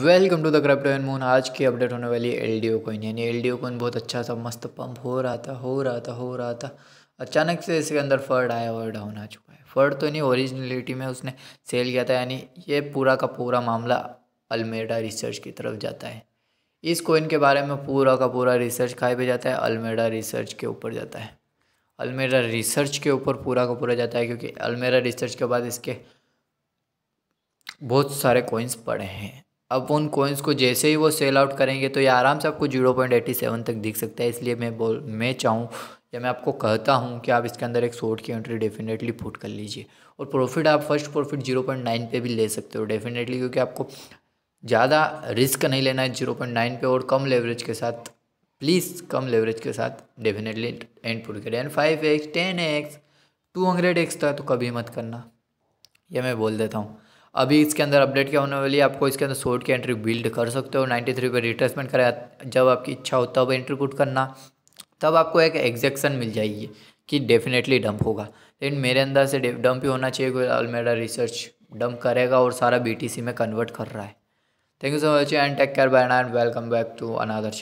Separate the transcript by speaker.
Speaker 1: welcome to the crypto and moon आज की update होने वाली एल डी ओ कोइन यानी एल डी ओ कोइन बहुत अच्छा सा मस्त पंप हो रहा था हो रहा था हो रहा था अचानक से इसके अंदर फर्ड आया और डाउन आ चुका है फर्ड तो नहीं ओरिजिनलिटी में उसने सेल किया था यानी ये पूरा का पूरा मामला अलमेडा रिसर्च की तरफ जाता है इस कोइन के बारे में पूरा का पूरा रिसर्च खाए पर जाता है अलमेडा रिसर्च के ऊपर जाता है अलमेरा रिसर्च के ऊपर पूरा का पूरा जाता है क्योंकि अलमेरा रिसर्च के बाद इसके बहुत सारे कोइंस पड़े हैं अब उन कोइंस को जैसे ही वो सेल आउट करेंगे तो ये आराम से आपको जीरो पॉइंट एटी सेवन तक दिख सकता है इसलिए मैं बोल मैं चाहूँ या मैं आपको कहता हूँ कि आप इसके अंदर एक शॉर्ट की एंट्री डेफिनेटली पुट कर लीजिए और प्रॉफिट आप first profit zero point nine पर भी ले सकते हो डेफिनेटली क्योंकि आपको ज़्यादा रिस्क नहीं लेना है जीरो पॉइंट नाइन पर और कम लेवरेज के साथ प्लीज़ कम लेवरेज के साथ डेफिनेटली एंड पुट करें and five X ten X two hundred X था तो कभी मत करना यह मैं बोल देता हूँ अभी इसके अंदर अपडेट क्या होने वाली है आपको इसके अंदर शॉर्ट की एंट्री बिल्ड कर सकते हो नाइन्टी थ्री पर रिट्रेसमेंट करें जब आपकी इच्छा हो तब एंट्री पुट करना तब आपको एक एग्जेक्शन मिल जाएगी कि डेफिनेटली डंप होगा लेकिन मेरे अंदर से डंप ही होना चाहिए कोई मेरा रिसर्च डंप करेगा और सारा सी में कन्वर्ट कर रहा है thank you so much and take care bye and welcome back to another